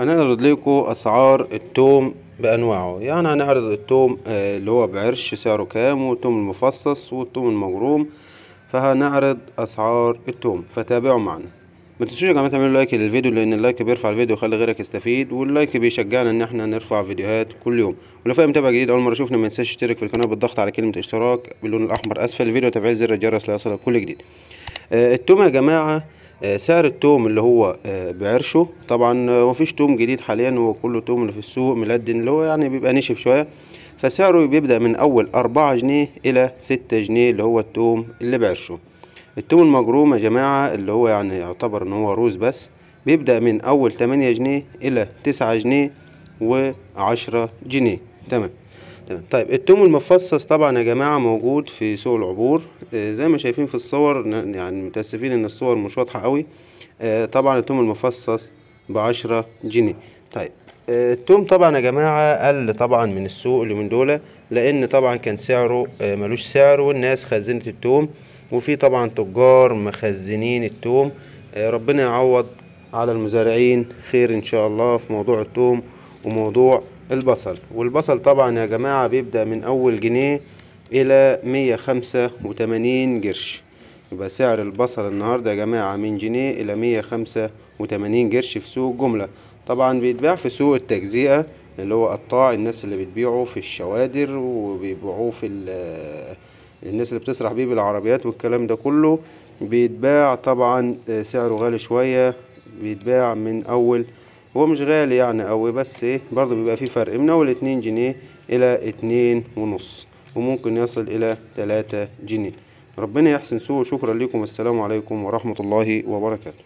هنعرض لكم اسعار التوم بانواعه يعني هنعرض التوم آه، اللي هو بعرش سعره كام والتوم المفصص والتوم المجروم فهنعرض اسعار التوم فتابعوا معنا ما تنسوش يا جماعه تعملوا لايك للفيديو لان اللايك بيرفع الفيديو ويخلي غيرك يستفيد واللايك بيشجعنا ان احنا نرفع فيديوهات كل يوم ولو في متابع جديد اول مره شفنا ما تنساش تشترك في القناه بالضغط على كلمه اشتراك باللون الاحمر اسفل الفيديو وتفعيل زر الجرس ليصلك كل جديد آه، التوم يا جماعه آه، سعر التوم اللي هو آه، بعرشه طبعا آه، مفيش توم جديد حاليا هو كله توم اللي في السوق ملدن اللي هو يعني بيبقى نشف شويه فسعره بيبدا من اول أربعة جنيه الى ستة جنيه اللي هو التوم اللي بعرشه التوم المجروم يا جماعه اللي هو يعني يعتبر ان هو روز بس بيبدا من اول تمانية جنيه الى تسعة جنيه وعشرة جنيه تمام تمام طيب التوم المفصص طبعا يا جماعة موجود في سوق العبور آه، زي ما شايفين في الصور يعني متأسفين ان الصور مش واضحة قوي آه، طبعا التوم المفصص بعشرة جنيه طيب آه، التوم طبعا يا جماعة قل طبعا من السوق اللي من دول لان طبعا كان سعره ملوش سعر والناس خزنت التوم وفي طبعا تجار مخزنين التوم ربنا يعوض على المزارعين خير ان شاء الله في موضوع التوم وموضوع البصل والبصل طبعا يا جماعة بيبدأ من أول جنيه إلى مية خمسة وتمانين قرش يبقى سعر البصل النهاردة يا جماعة من جنيه إلى مية خمسة وتمانين قرش في سوق جملة طبعا بيتباع في سوق التجزئة اللي هو قطاع الناس اللي بتبيعه في الشوادر وبيبيعوه في آه، الناس اللي بتسرح بيه بالعربيات والكلام ده كله بيتباع طبعا آه، سعره غالي شوية بيتباع من أول هو مش غالي يعني قوي بس ايه برضو بيبقى فيه فرق من اول اتنين جنيه الى اتنين ونص وممكن يصل الى تلاتة جنيه ربنا يحسن سوء شكرا لكم والسلام عليكم ورحمة الله وبركاته